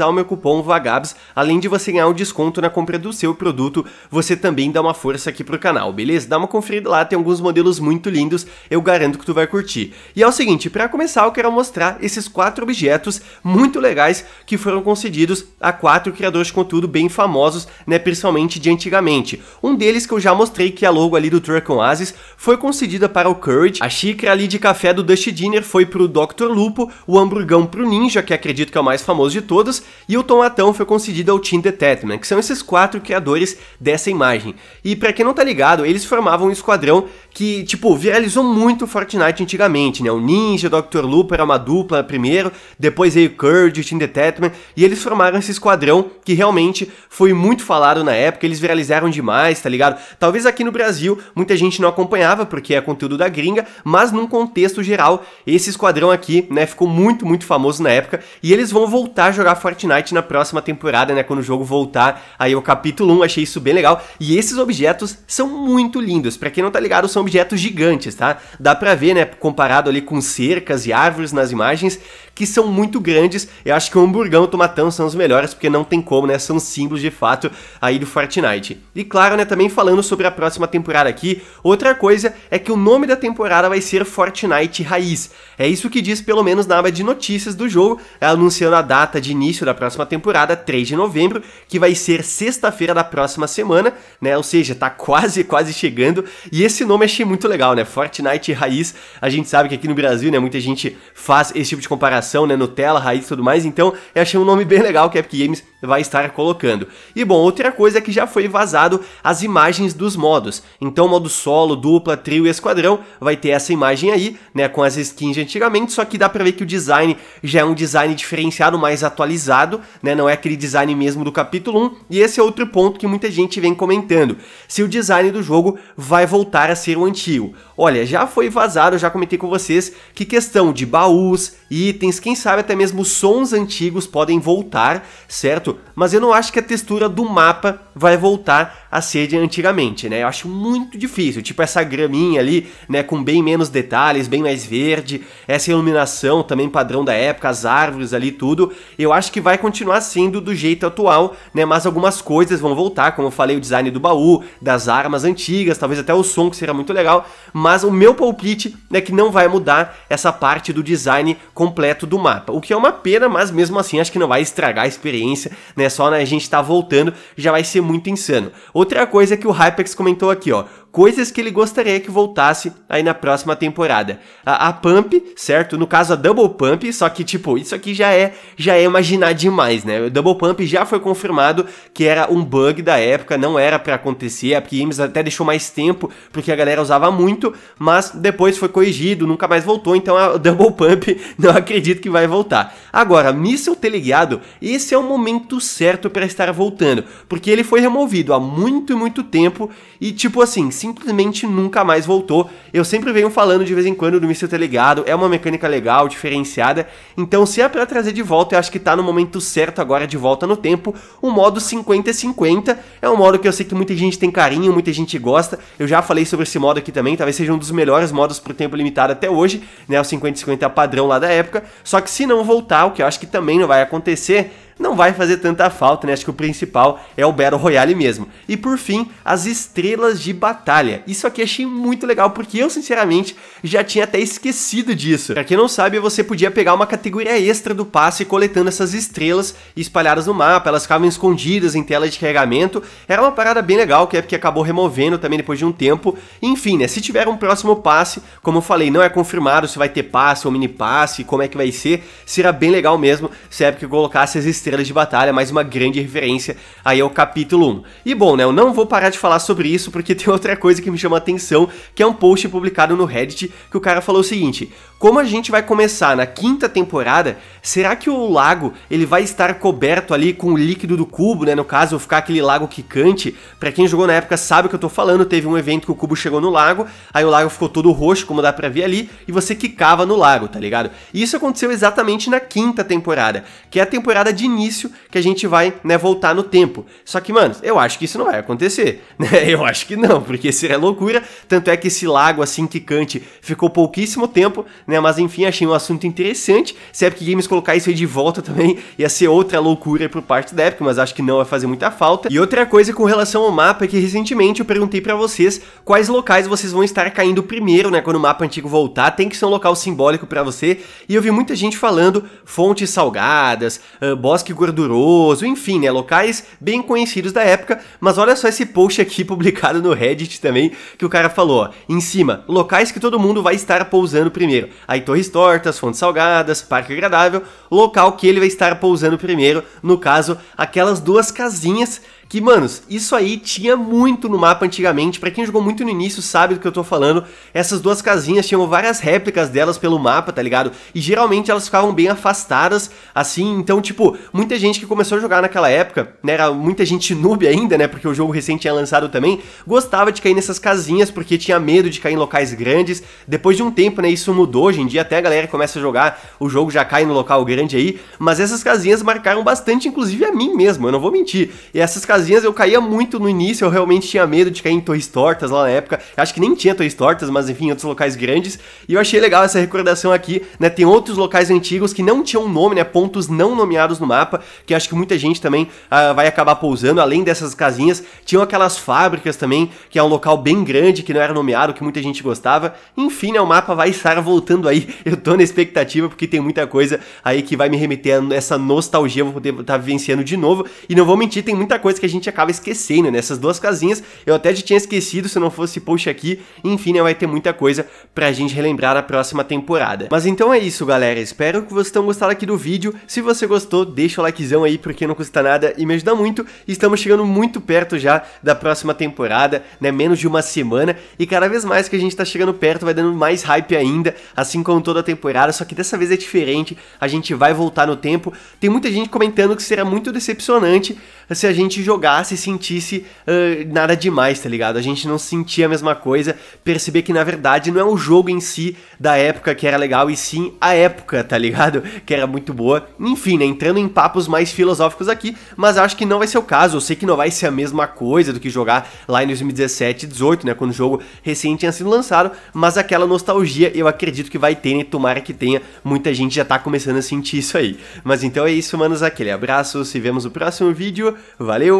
utilizar o meu cupom VAGABS, além de você ganhar um desconto na compra do seu produto, você também dá uma força aqui pro canal, beleza? Dá uma conferida lá, tem alguns modelos muito lindos, eu garanto que tu vai curtir. E é o seguinte, para começar eu quero mostrar esses quatro objetos muito legais que foram concedidos a quatro criadores de conteúdo bem famosos, né, principalmente de antigamente. Um deles que eu já mostrei que é a logo ali do Truck Oasis foi concedida para o Courage, a xícara ali de café do Dusty Dinner foi pro Dr. Lupo, o hamburgão pro Ninja, que acredito que é o mais famoso de todos, e o tom Atão foi concedido ao Team The né, que são esses quatro criadores dessa imagem. E para quem não tá ligado, eles formavam um esquadrão que, tipo, viralizou muito Fortnite antigamente, né? O Ninja, o Dr. Looper era uma dupla primeiro, depois veio o Curd, o Team The né? e eles formaram esse esquadrão que realmente foi muito falado na época, eles viralizaram demais, tá ligado? Talvez aqui no Brasil muita gente não acompanhava porque é conteúdo da gringa, mas num contexto geral, esse esquadrão aqui, né, ficou muito, muito famoso na época, e eles vão voltar a jogar Fortnite Fortnite na próxima temporada, né? Quando o jogo voltar aí ao capítulo 1, achei isso bem legal. E esses objetos são muito lindos. Para quem não tá ligado, são objetos gigantes, tá? Dá pra ver, né? Comparado ali com cercas e árvores nas imagens que são muito grandes. Eu acho que o Hamburgão e o Tomatão são os melhores, porque não tem como, né? São símbolos de fato aí do Fortnite. E claro, né, também falando sobre a próxima temporada aqui, outra coisa é que o nome da temporada vai ser Fortnite Raiz. É isso que diz pelo menos na aba de notícias do jogo, anunciando a data de início da próxima temporada, 3 de novembro, que vai ser sexta-feira da próxima semana, né? Ou seja, tá quase, quase chegando. E esse nome achei muito legal, né? Fortnite Raiz. A gente sabe que aqui no Brasil, né, muita gente faz esse tipo de comparação né? Nutella, raiz e tudo mais. Então, eu achei um nome bem legal, é Epic Games vai estar colocando. E bom, outra coisa é que já foi vazado as imagens dos modos. Então, modo solo, dupla, trio e esquadrão vai ter essa imagem aí, né, com as skins de antigamente, só que dá para ver que o design já é um design diferenciado, mais atualizado, né, não é aquele design mesmo do capítulo 1. E esse é outro ponto que muita gente vem comentando. Se o design do jogo vai voltar a ser o antigo. Olha, já foi vazado, já comentei com vocês que questão de baús, itens, quem sabe até mesmo sons antigos podem voltar, certo? certo, mas eu não acho que a textura do mapa vai voltar a ser de antigamente, né? Eu acho muito difícil, tipo essa graminha ali, né, com bem menos detalhes, bem mais verde, essa iluminação também padrão da época, as árvores ali tudo, eu acho que vai continuar sendo do jeito atual, né, mas algumas coisas vão voltar, como eu falei, o design do baú, das armas antigas, talvez até o som que será muito legal, mas o meu palpite é que não vai mudar essa parte do design completo do mapa, o que é uma pena, mas mesmo assim acho que não vai estragar a experiência né? Só né, a gente tá voltando, já vai ser muito insano. Outra coisa que o Hypex comentou aqui, ó coisas que ele gostaria que voltasse aí na próxima temporada. A, a Pump, certo? No caso a Double Pump, só que tipo, isso aqui já é já é imaginar demais, né? O Double Pump já foi confirmado que era um bug da época, não era para acontecer, a Epic Games até deixou mais tempo porque a galera usava muito, mas depois foi corrigido, nunca mais voltou, então a Double Pump não acredito que vai voltar. Agora, Missile Teligado, esse é o momento certo para estar voltando, porque ele foi removido há muito, muito tempo e tipo assim, simplesmente nunca mais voltou. Eu sempre venho falando de vez em quando do míssil telegado, é uma mecânica legal, diferenciada. Então, se é para trazer de volta, eu acho que tá no momento certo agora de volta no tempo. O modo 50-50 é um modo que eu sei que muita gente tem carinho, muita gente gosta. Eu já falei sobre esse modo aqui também, talvez seja um dos melhores modos pro tempo limitado até hoje, né? O 50-50 é padrão lá da época. Só que se não voltar, o que eu acho que também não vai acontecer, não vai fazer tanta falta, né? Acho que o principal é o Battle Royale mesmo. E por fim, as estrelas de batalha. Isso aqui achei muito legal, porque eu, sinceramente, já tinha até esquecido disso. Pra quem não sabe, você podia pegar uma categoria extra do passe coletando essas estrelas espalhadas no mapa, elas ficavam escondidas em tela de carregamento. Era uma parada bem legal que a é Epic acabou removendo também depois de um tempo. Enfim, né? Se tiver um próximo passe, como eu falei, não é confirmado se vai ter passe ou mini passe, como é que vai ser. Será bem legal mesmo se a é Epic colocasse as estrelas Estrelas de Batalha, mais uma grande referência aí ao capítulo 1. E bom, né, eu não vou parar de falar sobre isso porque tem outra coisa que me chama a atenção, que é um post publicado no Reddit que o cara falou o seguinte: como a gente vai começar na quinta temporada, será que o lago ele vai estar coberto ali com o líquido do cubo, né? No caso, ficar aquele lago quicante. Para quem jogou na época sabe o que eu tô falando, teve um evento que o cubo chegou no lago, aí o lago ficou todo roxo, como dá para ver ali, e você quicava no lago, tá ligado? E isso aconteceu exatamente na quinta temporada, que é a temporada de início que a gente vai, né, voltar no tempo. Só que, mano, eu acho que isso não vai acontecer, né? Eu acho que não, porque isso é loucura. Tanto é que esse lago, assim, cante ficou pouquíssimo tempo, né? Mas enfim, achei um assunto interessante. Se a é Epic Games colocar isso aí de volta também, ia ser outra loucura por parte da Epic, mas acho que não vai fazer muita falta. E outra coisa com relação ao mapa é que recentemente eu perguntei para vocês quais locais vocês vão estar caindo primeiro, né? Quando o mapa antigo voltar, tem que ser um local simbólico para você. E eu vi muita gente falando fontes salgadas, uh, ah, bosque bosque gorduroso, enfim, né, locais bem conhecidos da época, mas olha só esse post aqui publicado no Reddit também, que o cara falou, ó, em cima, locais que todo mundo vai estar pousando primeiro, aí Torres Tortas, Fontes Salgadas, Parque Agradável, local que ele vai estar pousando primeiro, no caso, aquelas duas casinhas que, manos, isso aí tinha muito no mapa antigamente. Para quem jogou muito no início sabe do que eu tô falando. Essas duas casinhas tinham várias réplicas delas pelo mapa, tá ligado? E geralmente elas ficavam bem afastadas, assim. Então, tipo, muita gente que começou a jogar naquela época, né? Era muita gente noob ainda, né? Porque o jogo recente tinha lançado também. Gostava de cair nessas casinhas porque tinha medo de cair em locais grandes. Depois de um tempo, né? Isso mudou. Hoje em dia até a galera começa a jogar, o jogo já cai no local grande aí. Mas essas casinhas marcaram bastante, inclusive a mim mesmo, eu não vou mentir. E essas casinhas casinhas eu caía muito no início, eu realmente tinha medo de cair em torres tortas lá na época. Eu acho que nem tinha torres tortas, mas enfim, em outros locais grandes. E eu achei legal essa recordação aqui, né? Tem outros locais antigos que não tinham nome, né? Pontos não nomeados no mapa, que acho que muita gente também ah, vai acabar pousando. Além dessas casinhas, tinham aquelas fábricas também, que é um local bem grande, que não era nomeado, que muita gente gostava. Enfim, né? O mapa vai estar voltando aí. Eu tô na expectativa, porque tem muita coisa aí que vai me remeter a essa nostalgia. Eu vou poder estar tá vivenciando de novo. E não vou mentir, tem muita coisa que a gente acaba esquecendo, né? duas casinhas eu até já tinha esquecido se não fosse post aqui. Enfim, né? Vai ter muita coisa pra gente relembrar na próxima temporada. Mas então é isso, galera. Espero que vocês tenham gostado aqui do vídeo. Se você gostou, deixa o likezão aí, porque não custa nada e me ajuda muito. Estamos chegando muito perto já da próxima temporada, né? Menos de uma semana. E cada vez mais que a gente tá chegando perto, vai dando mais hype ainda, assim como toda a temporada. Só que dessa vez é diferente. A gente vai voltar no tempo. Tem muita gente comentando que será muito decepcionante se a gente jogasse e sentisse uh, nada demais, tá ligado? A gente não sentia a mesma coisa, perceber que na verdade não é o jogo em si da época que era legal, e sim a época, tá ligado? Que era muito boa. Enfim, né? Entrando em papos mais filosóficos aqui, mas acho que não vai ser o caso. Eu sei que não vai ser a mesma coisa do que jogar lá em 2017, 18, né? Quando o jogo recente tinha sido lançado, mas aquela nostalgia eu acredito que vai ter, né? Tomara que tenha. Muita gente já tá começando a sentir isso aí. Mas então é isso, manos. Aquele abraço, se vemos no próximo vídeo. Valeu!